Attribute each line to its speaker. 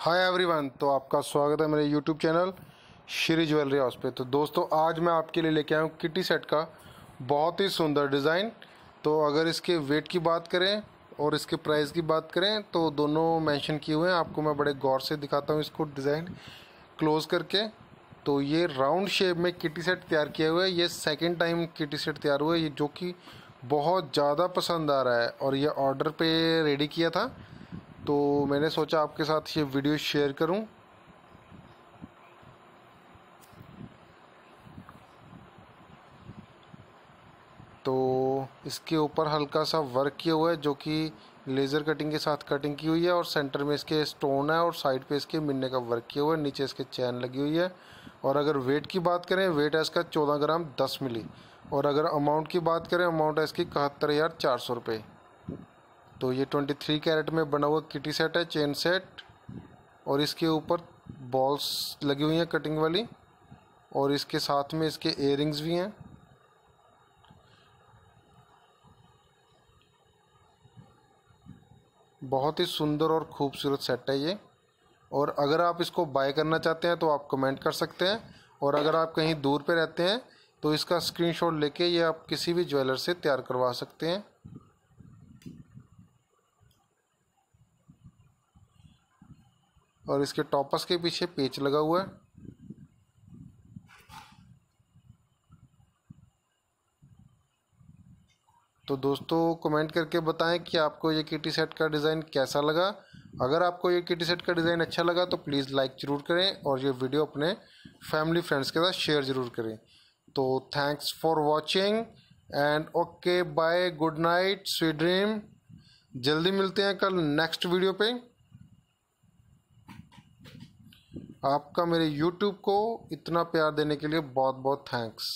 Speaker 1: hi everyone तो आपका स्वागत है मेरे YouTube channel Shri jewellery house पे तो दोस्तों आज मैं आपके लिए लेके आया हूँ किटी सेट का बहुत ही सुंदर डिज़ाइन तो अगर इसके वेट की बात करें और इसके प्राइस की बात करें तो दोनों मेंशन किए हुए हैं आपको मैं बड़े गौर से दिखाता हूँ इसको डिज़ाइन क्लोज करके तो ये राउंड शेप में किटी सेट तैयार किया हुआ है ये सेकेंड टाइम किटी सेट तैयार हुआ है ये जो कि बहुत ज़्यादा पसंद आ रहा है और यह ऑर्डर पर रेडी किया था तो मैंने सोचा आपके साथ ये वीडियो शेयर करूं तो इसके ऊपर हल्का सा वर्क किया हुआ है जो कि लेज़र कटिंग के साथ कटिंग की हुई है और सेंटर में इसके स्टोन है और साइड पे इसके मिलने का वर्क किया हुआ है नीचे इसके चैन लगी हुई है और अगर वेट की बात करें वेट है इसका चौदह ग्राम दस मिली और अगर अमाउंट की बात करें अमाउंट है इसकी इकहत्तर हज़ार चार सौ रुपये तो ये ट्वेंटी थ्री कैरेट में बना हुआ किटी सेट है चेन सेट और इसके ऊपर बॉल्स लगी हुई हैं कटिंग वाली और इसके साथ में इसके एयर भी हैं बहुत ही सुंदर और ख़ूबसूरत सेट है ये और अगर आप इसको बाय करना चाहते हैं तो आप कमेंट कर सकते हैं और अगर आप कहीं दूर पे रहते हैं तो इसका स्क्रीनशॉट लेके ये आप किसी भी ज्वेलर से तैयार करवा सकते हैं और इसके टॉपस के पीछे पेच लगा हुआ है तो दोस्तों कमेंट करके बताएं कि आपको ये किटी सेट का डिज़ाइन कैसा लगा अगर आपको ये किटी सेट का डिज़ाइन अच्छा लगा तो प्लीज़ लाइक ज़रूर करें और ये वीडियो अपने फैमिली फ्रेंड्स के साथ शेयर ज़रूर करें तो thanks for watching and okay bye good night sweet dream जल्दी मिलते हैं कल नेक्स्ट वीडियो पर आपका मेरे यूट्यूब को इतना प्यार देने के लिए बहुत बहुत थैंक्स